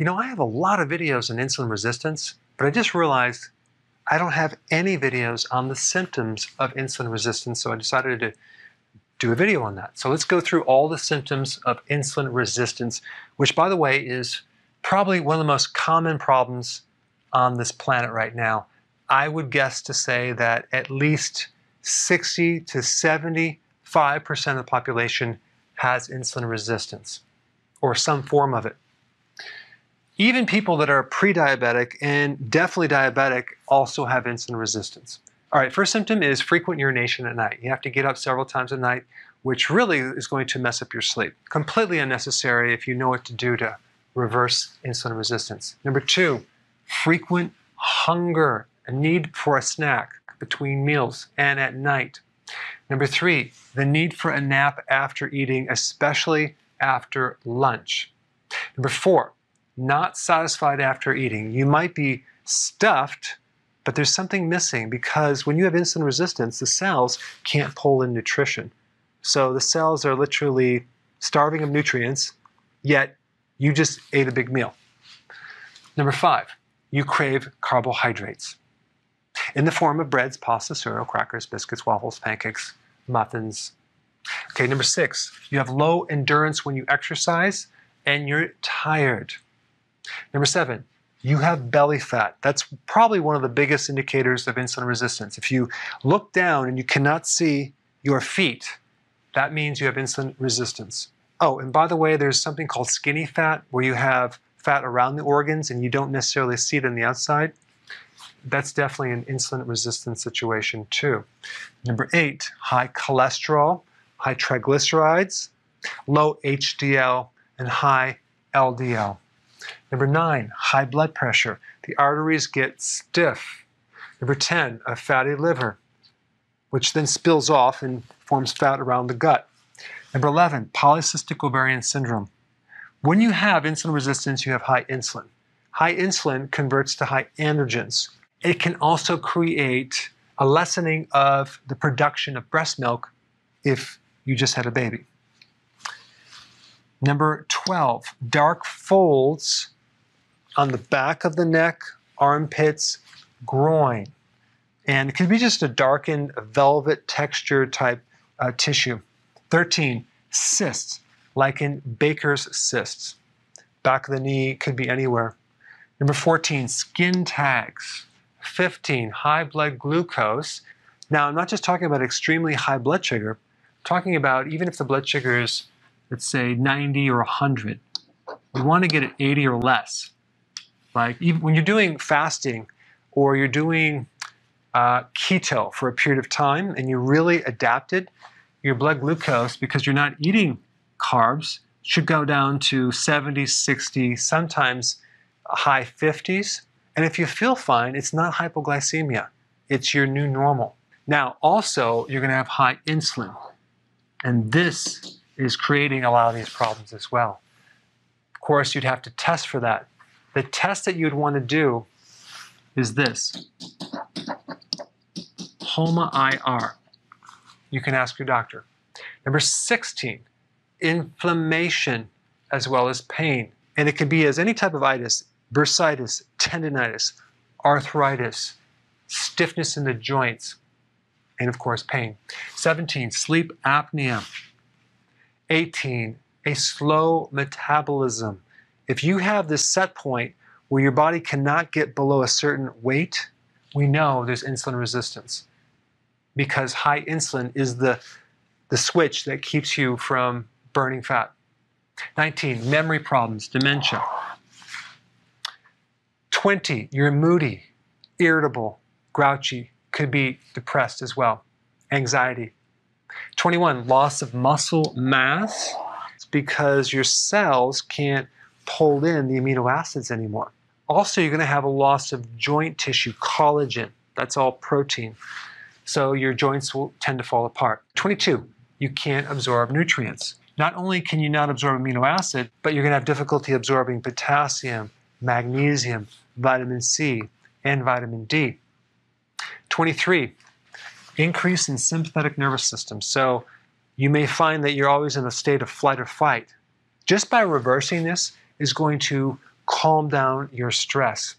you know, I have a lot of videos on insulin resistance, but I just realized I don't have any videos on the symptoms of insulin resistance, so I decided to do a video on that. So let's go through all the symptoms of insulin resistance, which, by the way, is probably one of the most common problems on this planet right now. I would guess to say that at least 60 to 75% of the population has insulin resistance or some form of it even people that are pre-diabetic and definitely diabetic also have insulin resistance. All right, first symptom is frequent urination at night. You have to get up several times a night, which really is going to mess up your sleep. Completely unnecessary if you know what to do to reverse insulin resistance. Number two, frequent hunger, a need for a snack between meals and at night. Number three, the need for a nap after eating, especially after lunch. Number four, not satisfied after eating. You might be stuffed, but there's something missing because when you have insulin resistance, the cells can't pull in nutrition. So the cells are literally starving of nutrients, yet you just ate a big meal. Number five, you crave carbohydrates in the form of breads, pasta, cereal, crackers, biscuits, waffles, pancakes, muffins. Okay, number six, you have low endurance when you exercise and you're tired. Number seven, you have belly fat. That's probably one of the biggest indicators of insulin resistance. If you look down and you cannot see your feet, that means you have insulin resistance. Oh, and by the way, there's something called skinny fat where you have fat around the organs and you don't necessarily see it on the outside. That's definitely an insulin resistance situation, too. Number eight, high cholesterol, high triglycerides, low HDL, and high LDL. Number nine, high blood pressure. The arteries get stiff. Number 10, a fatty liver, which then spills off and forms fat around the gut. Number 11, polycystic ovarian syndrome. When you have insulin resistance, you have high insulin. High insulin converts to high androgens. It can also create a lessening of the production of breast milk if you just had a baby. Number 12, dark folds on the back of the neck, armpits, groin. And it could be just a darkened velvet texture type uh, tissue. 13, cysts, like in Baker's cysts. Back of the knee could be anywhere. Number 14, skin tags. 15, high blood glucose. Now, I'm not just talking about extremely high blood sugar, I'm talking about even if the blood sugar is let's say 90 or 100. You want to get it 80 or less. Like even when you're doing fasting or you're doing uh, keto for a period of time and you really adapted your blood glucose because you're not eating carbs should go down to 70, 60, sometimes high 50s. And if you feel fine, it's not hypoglycemia. It's your new normal. Now, also, you're going to have high insulin. And this is creating a lot of these problems as well. Of course, you'd have to test for that. The test that you'd want to do is this HOMA IR. You can ask your doctor. Number 16, inflammation as well as pain. And it can be as any type of itis, bursitis, tendonitis, arthritis, stiffness in the joints, and of course, pain. 17, sleep apnea. 18, a slow metabolism. If you have this set point where your body cannot get below a certain weight, we know there's insulin resistance because high insulin is the, the switch that keeps you from burning fat. 19, memory problems, dementia. 20, you're moody, irritable, grouchy, could be depressed as well, anxiety, 21, loss of muscle mass. It's because your cells can't pull in the amino acids anymore. Also, you're going to have a loss of joint tissue, collagen. That's all protein. So your joints will tend to fall apart. 22, you can't absorb nutrients. Not only can you not absorb amino acid, but you're going to have difficulty absorbing potassium, magnesium, vitamin C, and vitamin D. 23, increase in sympathetic nervous system. So you may find that you're always in a state of flight or fight. Just by reversing this is going to calm down your stress.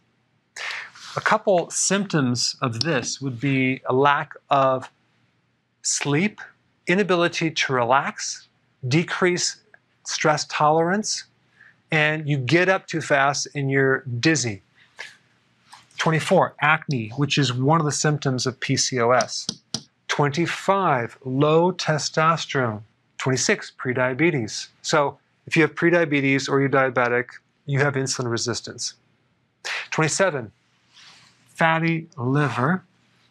A couple symptoms of this would be a lack of sleep, inability to relax, decrease stress tolerance, and you get up too fast and you're dizzy. 24, acne, which is one of the symptoms of PCOS. 25, low testosterone. 26, prediabetes. So if you have prediabetes or you're diabetic, you have insulin resistance. 27, fatty liver.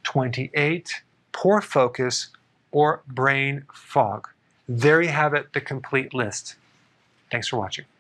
28, poor focus or brain fog. There you have it, the complete list. Thanks for watching.